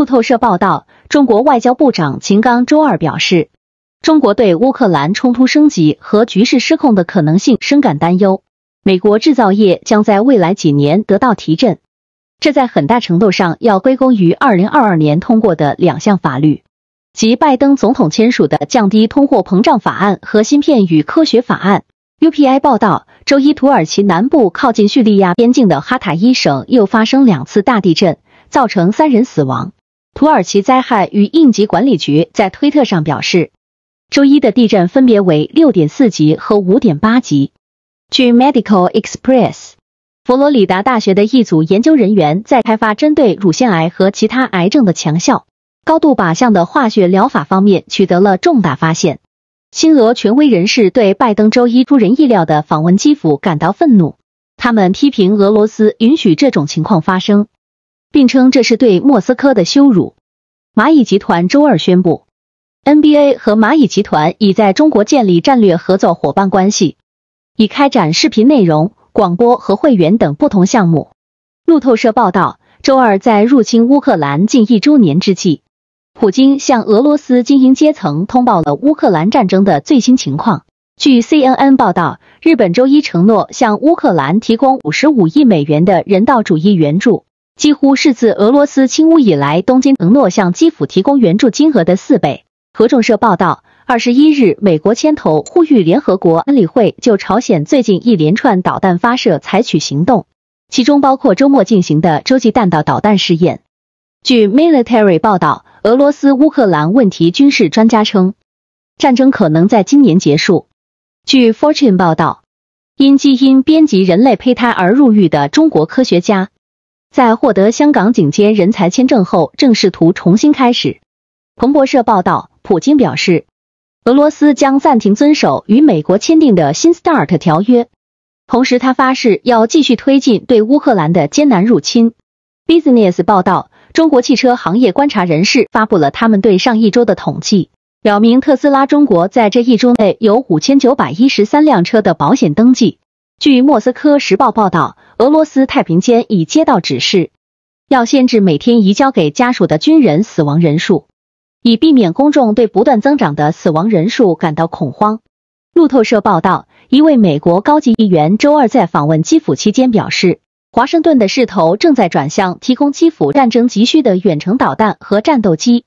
路透社报道，中国外交部长秦刚周二表示，中国对乌克兰冲突升级和局势失控的可能性深感担忧。美国制造业将在未来几年得到提振，这在很大程度上要归功于2022年通过的两项法律，即拜登总统签署的降低通货膨胀法案和芯片与科学法案。UPI 报道，周一土耳其南部靠近叙利亚边境的哈塔伊省又发生两次大地震，造成三人死亡。土耳其灾害与应急管理局在推特上表示，周一的地震分别为六点四级和五点八级。据 Medical Express，佛罗里达大学的一组研究人员在开发针对乳腺癌和其他癌症的强效、高度靶向的化学疗法方面取得了重大发现。新俄权威人士对拜登周一出人意料的访问基辅感到愤怒，他们批评俄罗斯允许这种情况发生。并称这是对莫斯科的羞辱。蚂蚁集团周二宣布，NBA 和蚂蚁集团已在中国建立战略合作伙伴关系，已开展视频内容、广播和会员等不同项目。路透社报道，周二在入侵乌克兰近一周年之际，普京向俄罗斯精英阶层通报了乌克兰战争的最新情况。据 CNN 报道，日本周一承诺向乌克兰提供五十五亿美元的人道主义援助。几乎是自俄罗斯侵乌以来，东京承诺向基辅提供援助金额的四倍。合众社报道，二十一日，美国牵头呼吁联合国安理会就朝鲜最近一连串导弹发射采取行动，其中包括周末进行的洲际弹道导弹试验。据 Military 报道，俄罗斯乌克兰问题军事专家称，战争可能在今年结束。据 Fortune 报道，因基因编辑人类胚胎而入狱的中国科学家。在获得香港顶尖人才签证后，正试图重新开始。彭博社报道，普京表示，俄罗斯将暂停遵守与美国签订的新 START 条约，同时他发誓要继续推进对乌克兰的艰难入侵。Business 报道，中国汽车行业观察人士发布了他们对上一周的统计，表明特斯拉中国在这一周内有五千九百一十三辆车的保险登记。据莫斯科时报报道。俄罗斯太平间已接到指示，要限制每天移交给家属的军人死亡人数，以避免公众对不断增长的死亡人数感到恐慌。路透社报道，一位美国高级议员周二在访问基辅期间表示，华盛顿的势头正在转向提供基辅战争急需的远程导弹和战斗机。